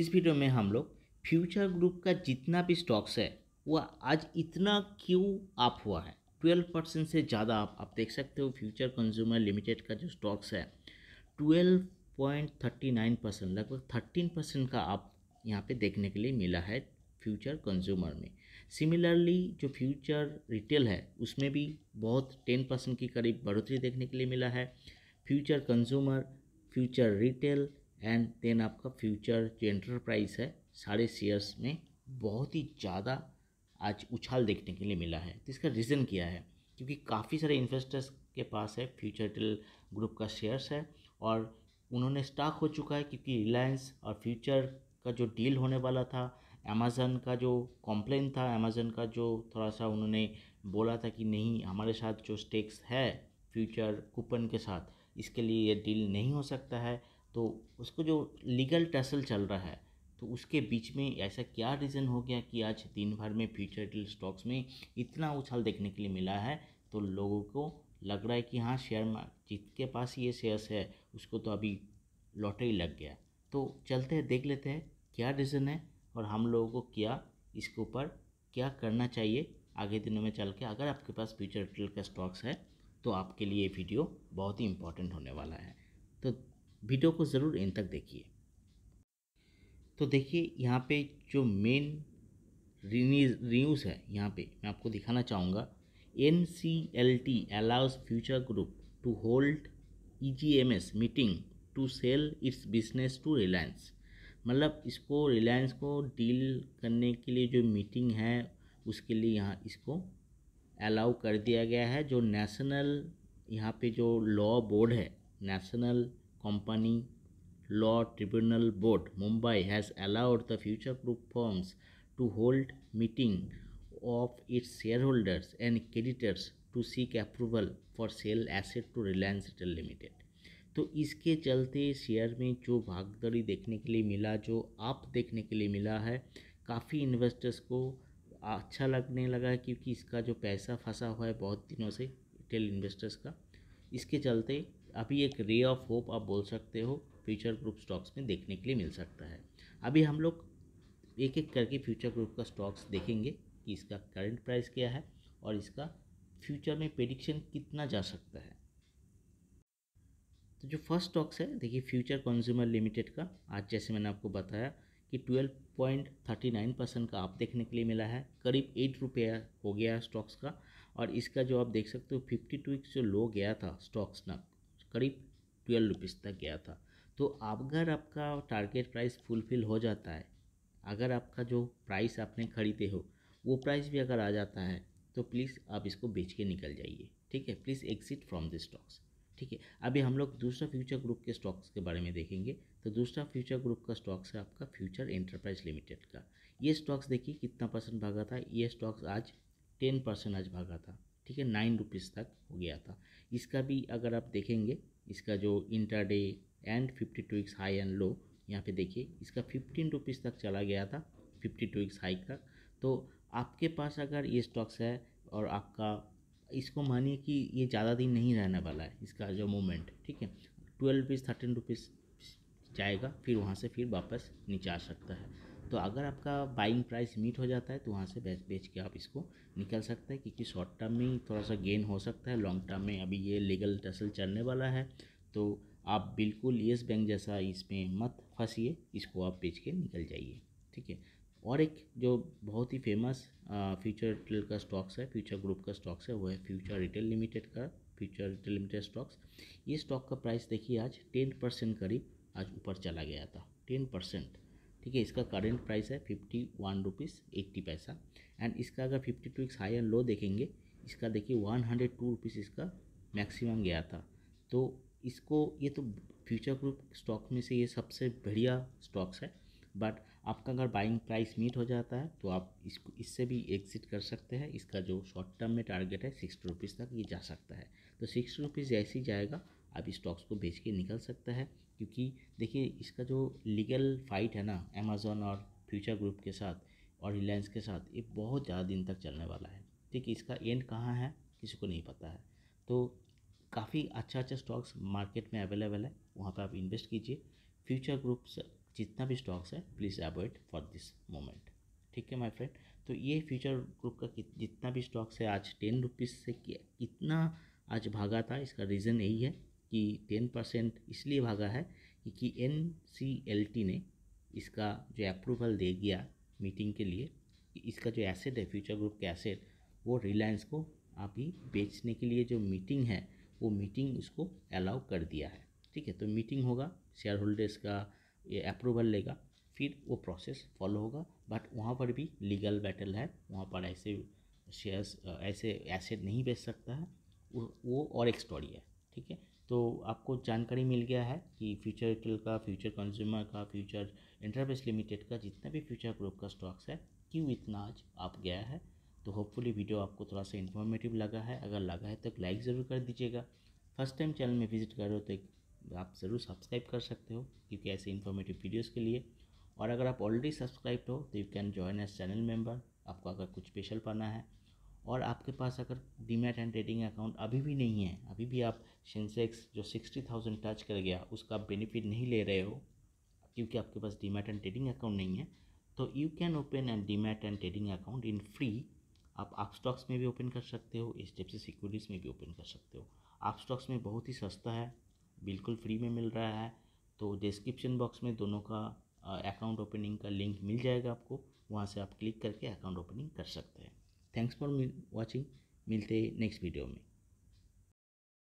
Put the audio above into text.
इस वीडियो में हम लोग फ्यूचर ग्रुप का जितना भी स्टॉक्स है वह आज इतना क्यों अप हुआ है ट्वेल्व परसेंट से ज़्यादा आप आप देख सकते हो फ्यूचर कंज्यूमर लिमिटेड का जो स्टॉक्स है twelve point thirty nine percent लगभग थर्टीन परसेंट का आप यहाँ पे देखने के लिए मिला है फ्यूचर कंज्यूमर में सिमिलरली जो फ्यूचर रिटेल है उसमें भी बहुत टेन परसेंट की करीब बढ़ोतरी देखने के लिए मिला है future consumer future retail and then आपका फ्यूचर जो एंटरप्राइज है सारे शेयर्स में बहुत ही ज़्यादा आज उछाल देखने के लिए मिला है तो इसका रीज़न क्या है क्योंकि काफ़ी सारे इन्वेस्टर्स के पास है फ्यूचर टेल ग्रुप का शेयर्स है और उन्होंने स्टॉक हो चुका है क्योंकि रिलायंस और फ्यूचर का जो डील होने वाला था अमेज़न का जो कॉम्प्लेन था अमेज़न का जो थोड़ा सा उन्होंने बोला था कि नहीं हमारे साथ जो स्टेक्स है फ्यूचर कूपन के साथ इसके लिए ये डील नहीं हो सकता है तो उसको जो लीगल टसल चल रहा है तो उसके बीच में ऐसा क्या रीज़न हो गया कि आज दिन भर में फ्यूचर स्टॉक्स में इतना उछाल देखने के लिए मिला है तो लोगों को लग रहा है कि हाँ शेयर मार्केट जिसके पास ये शेयर्स है उसको तो अभी लॉटरी लग गया तो चलते हैं देख लेते हैं क्या रीज़न है और हम लोगों को क्या इसके ऊपर क्या करना चाहिए आगे दिनों में चल के अगर आपके पास फ्यूचर का स्टॉक्स है तो आपके लिए ये वीडियो बहुत ही इंपॉर्टेंट होने वाला है तो वीडियो को ज़रूर इन तक देखिए तो देखिए यहाँ पे जो मेन रिन्यूज है यहाँ पे मैं आपको दिखाना चाहूँगा N C L T allows future group to hold E G M S meeting to sell its business to Reliance मतलब इसको रिलायंस को डील करने के लिए जो मीटिंग है उसके लिए यहाँ इसको अलाउ कर दिया गया है जो नेशनल यहाँ पे जो लॉ बोर्ड है national Company Law Tribunal Board, Mumbai, has allowed the future proof firms to hold meeting of its shareholders and creditors to seek approval for sale asset to Reliance Retail Limited. तो इसके चलते share में जो भागदड़ी देखने के लिए मिला जो आप देखने के लिए मिला है काफ़ी इन्वेस्टर्स को अच्छा लगने लगा क्योंकि इसका जो पैसा फंसा हुआ है बहुत दिनों से रिटेल इन्वेस्टर्स का इसके चलते अभी एक रे ऑफ होप आप बोल सकते हो फ्यूचर ग्रुप स्टॉक्स में देखने के लिए मिल सकता है अभी हम लोग एक एक करके फ्यूचर ग्रुप का स्टॉक्स देखेंगे कि इसका करंट प्राइस क्या है और इसका फ्यूचर में प्रेडिक्शन कितना जा सकता है तो जो फर्स्ट स्टॉक्स है देखिए फ्यूचर कंज्यूमर लिमिटेड का आज जैसे मैंने आपको बताया कि twelve point thirty nine percent का आप देखने के लिए मिला है करीब एट रुपया हो गया है स्टॉक्स का और इसका जो आप देख सकते हो फिफ्टी टू जो लो गया था स्टॉक्स ना करीब ट्वेल्व रुपीज़ तक गया था तो अगर आपका टारगेट प्राइस फुलफिल हो जाता है अगर आपका जो प्राइस आपने ख़रीदे हो वो प्राइस भी अगर आ जाता है तो प्लीज़ आप इसको बेच के निकल जाइए ठीक है please exit from this stocks ठीक है अभी हम लोग दूसरा फ्यूचर ग्रुप के स्टॉक्स के बारे में देखेंगे तो दूसरा फ्यूचर ग्रुप का स्टॉक्स है आपका फ्यूचर एंटरप्राइज लिमिटेड का ये स्टॉक्स देखिए कितना परसेंट भागा था ये स्टॉक्स आज टेन परसेंट आज भागा था ठीक है नाइन रुपीज़ तक हो गया था इसका भी अगर आप देखेंगे इसका जो intraday and fifty two weeks high and low यहाँ पे देखिए इसका फिफ्टीन रुपीज़ तक चला गया था फिफ्टी टू वीक्स हाई का तो आपके पास अगर ये स्टॉक्स है और आपका इसको मानिए कि ये ज़्यादा दिन नहीं रहने वाला है इसका जो मोमेंट ठीक है ट्वेल्व रुपीज़ थर्टीन रुपीज़ जाएगा फिर वहाँ से फिर वापस नीचे आ सकता है तो अगर आपका बाइंग प्राइस मीट हो जाता है तो वहाँ से बेच बेच के आप इसको निकल सकते हैं क्योंकि शॉर्ट टर्म में ही थोड़ा सा गेन हो सकता है लॉन्ग टर्म में अभी ये लीगल टसल चलने वाला है तो आप बिल्कुल येस बैंक जैसा इसमें मत फंसीए इसको आप बेच के निकल जाइए ठीक है और एक जो बहुत ही फेमस फ्यूचर रिटेल का स्टॉक्स है फ्यूचर ग्रुप का स्टॉक्स है वो है फ्यूचर रिटेल लिमिटेड का फ्यूचर रिटेल लिमिटेड स्टॉक्स ये स्टॉक का प्राइस देखिए आज टेन परसेंट करीब आज ऊपर चला गया था टेन परसेंट ठीक है इसका करेंट प्राइस है fifty one rupees eighty paisa and इसका अगर fifty two high and low देखेंगे इसका देखिए वन हंड्रेड टू रुपीज़ इसका मैक्सिमम गया था तो इसको ये तो फ्यूचर ग्रुप स्टॉक में से ये सबसे बढ़िया स्टॉक्स है बट आपका अगर बाइंग प्राइस मीट हो जाता है तो आप इसको इससे भी एग्जिट कर सकते हैं इसका जो शॉर्ट टर्म में टारगेट है सिक्सटी रुपीज़ तक ये जा सकता है तो सिक्सटी रुपीज़ ऐसे ही जाएगा आप इस स्टॉक्स को बेच के निकल सकते हैं क्योंकि देखिए इसका जो लीगल फाइट है ना अमेज़ोन और फ्यूचर ग्रुप के साथ और रिलायंस के साथ ये बहुत ज़्यादा दिन तक चलने वाला है ठीक है इसका एंड कहाँ है किसी को नहीं पता है तो काफ़ी अच्छा अच्छा स्टॉक्स मार्केट में अवेलेबल है वहाँ पर आप इन्वेस्ट कीजिए फ्यूचर ग्रुप जितना भी स्टॉक्स है please avoid for this moment ठीक है माई फ्रेंड तो ये फ्यूचर ग्रुप का जितना भी स्टॉक्स है आज टेन रुपीज़ से कितना आज भागा था इसका रीज़न यही है कि टेन परसेंट इसलिए भागा है क्योंकि एन ने इसका जो अप्रूवल दे दिया मीटिंग के लिए कि इसका जो एसेट है फ्यूचर ग्रुप के एसेट वो रिलायंस को अभी बेचने के लिए जो मीटिंग है वो मीटिंग उसको अलाउ कर दिया है ठीक है तो मीटिंग होगा शेयर होल्डर्स का ये अप्रूवल लेगा फिर वो प्रोसेस फॉलो होगा बट वहाँ पर भी लीगल बैटल है वहाँ पर ऐसे शेयर्स ऐसे एसेट नहीं बेच सकता है वो और एक स्टोरी है ठीक है तो आपको जानकारी मिल गया है कि फ्यूचर रिटेल का फ्यूचर कंज्यूमर का फ्यूचर इंटरप्रेस लिमिटेड का जितना भी फ्यूचर ग्रुप का स्टॉक्स है क्यों इतना आज आप गया है तो होपफुली वीडियो आपको थोड़ा सा इन्फॉर्मेटिव लगा है अगर लगा है तो लाइक ज़रूर कर दीजिएगा फर्स्ट टाइम चैनल में विजिट कर रहे हो तो आप ज़रूर सब्सक्राइब कर सकते हो क्योंकि ऐसे इन्फॉर्मेटिव वीडियोज़ के लिए और अगर आप ऑलरेडी सब्सक्राइब हो तो you can join as channel member आपको अगर कुछ स्पेशल पाना है और आपके पास अगर डीमेट एंड ट्रेडिंग अकाउंट अभी भी नहीं है अभी भी आप सेंसेक्स जो सिक्सटी थाउजेंड टच कर गया उसका बेनिफिट नहीं ले रहे हो क्योंकि आपके पास डीमेट एंड ट्रेडिंग अकाउंट नहीं है तो you can open and demat and trading account in free आप आप स्टॉक्स में भी ओपन कर सकते हो इस टेप से सिक्योरिटीज़ में भी ओपन कर सकते हो आप स्टॉक्स में बहुत ही सस्ता है बिल्कुल फ्री में मिल रहा है तो डिस्क्रिप्शन बॉक्स में दोनों का अकाउंट ओपनिंग का लिंक मिल जाएगा आपको वहाँ से आप क्लिक करके अकाउंट ओपनिंग कर सकते हैं थैंक्स फॉर वॉचिंग मिलते नेक्स्ट वीडियो में